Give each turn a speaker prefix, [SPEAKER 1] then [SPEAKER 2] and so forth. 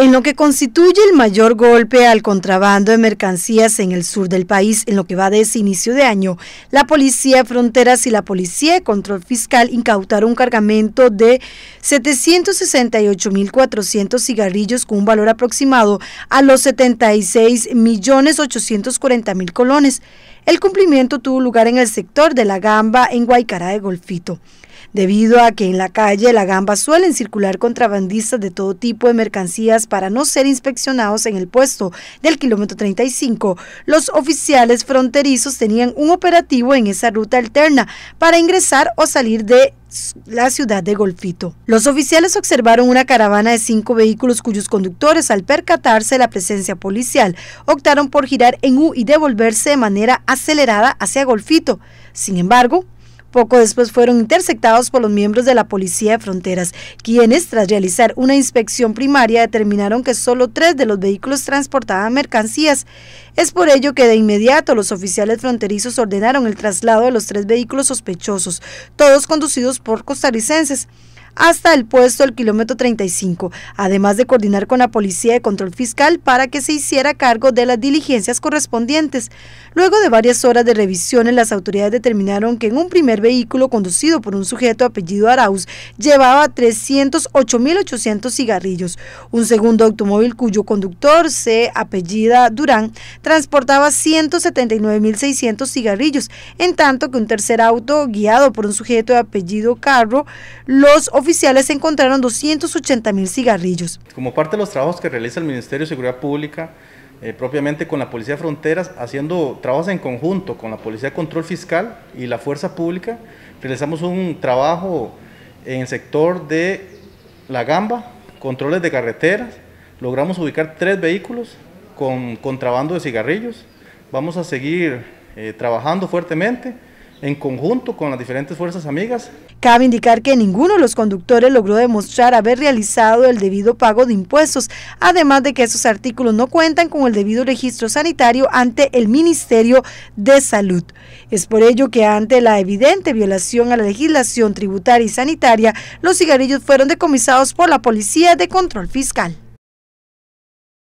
[SPEAKER 1] En lo que constituye el mayor golpe al contrabando de mercancías en el sur del país en lo que va de ese inicio de año, la Policía de Fronteras y la Policía de Control Fiscal incautaron un cargamento de 768.400 cigarrillos con un valor aproximado a los 76.840.000 colones. El cumplimiento tuvo lugar en el sector de La Gamba, en Guaycará de Golfito debido a que en la calle La Gamba suelen circular contrabandistas de todo tipo de mercancías para no ser inspeccionados en el puesto del kilómetro 35. Los oficiales fronterizos tenían un operativo en esa ruta alterna para ingresar o salir de la ciudad de Golfito. Los oficiales observaron una caravana de cinco vehículos cuyos conductores, al percatarse de la presencia policial, optaron por girar en U y devolverse de manera acelerada hacia Golfito. Sin embargo, poco después fueron interceptados por los miembros de la Policía de Fronteras, quienes tras realizar una inspección primaria determinaron que solo tres de los vehículos transportaban mercancías. Es por ello que de inmediato los oficiales fronterizos ordenaron el traslado de los tres vehículos sospechosos, todos conducidos por costarricenses hasta el puesto del kilómetro 35, además de coordinar con la Policía de Control Fiscal para que se hiciera cargo de las diligencias correspondientes. Luego de varias horas de revisiones, las autoridades determinaron que en un primer vehículo conducido por un sujeto apellido Arauz llevaba 308.800 cigarrillos. Un segundo automóvil cuyo conductor se apellida Durán transportaba 179.600 cigarrillos, en tanto que un tercer auto guiado por un sujeto de apellido Carro, los oficiales se encontraron 280 mil cigarrillos.
[SPEAKER 2] Como parte de los trabajos que realiza el Ministerio de Seguridad Pública, eh, propiamente con la Policía de Fronteras, haciendo trabajos en conjunto con la Policía de Control Fiscal y la Fuerza Pública, realizamos un trabajo en el sector de la gamba, controles de carreteras, logramos ubicar tres vehículos con contrabando de cigarrillos, vamos a seguir eh, trabajando fuertemente en conjunto con las diferentes fuerzas amigas.
[SPEAKER 1] Cabe indicar que ninguno de los conductores logró demostrar haber realizado el debido pago de impuestos, además de que esos artículos no cuentan con el debido registro sanitario ante el Ministerio de Salud. Es por ello que ante la evidente violación a la legislación tributaria y sanitaria, los cigarrillos fueron decomisados por la Policía de Control Fiscal.